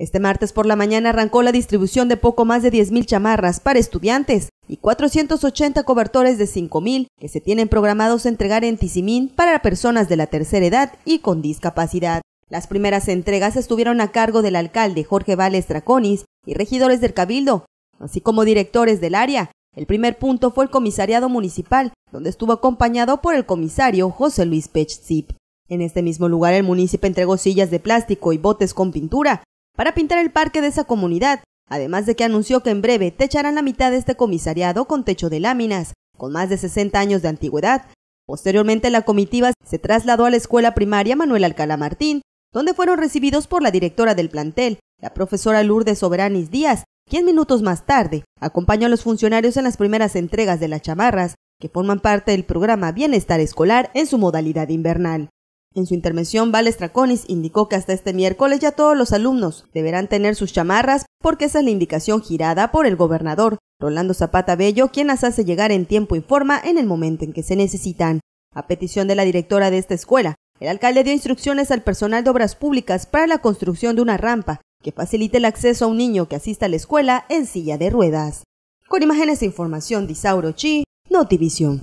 Este martes por la mañana arrancó la distribución de poco más de 10.000 chamarras para estudiantes y 480 cobertores de 5.000 que se tienen programados entregar en Tizimín para personas de la tercera edad y con discapacidad. Las primeras entregas estuvieron a cargo del alcalde Jorge Vales Draconis y regidores del Cabildo, así como directores del área. El primer punto fue el comisariado municipal, donde estuvo acompañado por el comisario José Luis Pech En este mismo lugar el municipio entregó sillas de plástico y botes con pintura para pintar el parque de esa comunidad, además de que anunció que en breve techarán la mitad de este comisariado con techo de láminas, con más de 60 años de antigüedad. Posteriormente la comitiva se trasladó a la escuela primaria Manuel Alcalá Martín, donde fueron recibidos por la directora del plantel, la profesora Lourdes Soberanis Díaz, quien minutos más tarde acompañó a los funcionarios en las primeras entregas de las chamarras, que forman parte del programa Bienestar Escolar en su modalidad invernal. En su intervención, Vales Traconis indicó que hasta este miércoles ya todos los alumnos deberán tener sus chamarras porque esa es la indicación girada por el gobernador, Rolando Zapata Bello, quien las hace llegar en tiempo y forma en el momento en que se necesitan. A petición de la directora de esta escuela, el alcalde dio instrucciones al personal de obras públicas para la construcción de una rampa que facilite el acceso a un niño que asista a la escuela en silla de ruedas. Con imágenes e información Disauro Chi, Notivisión.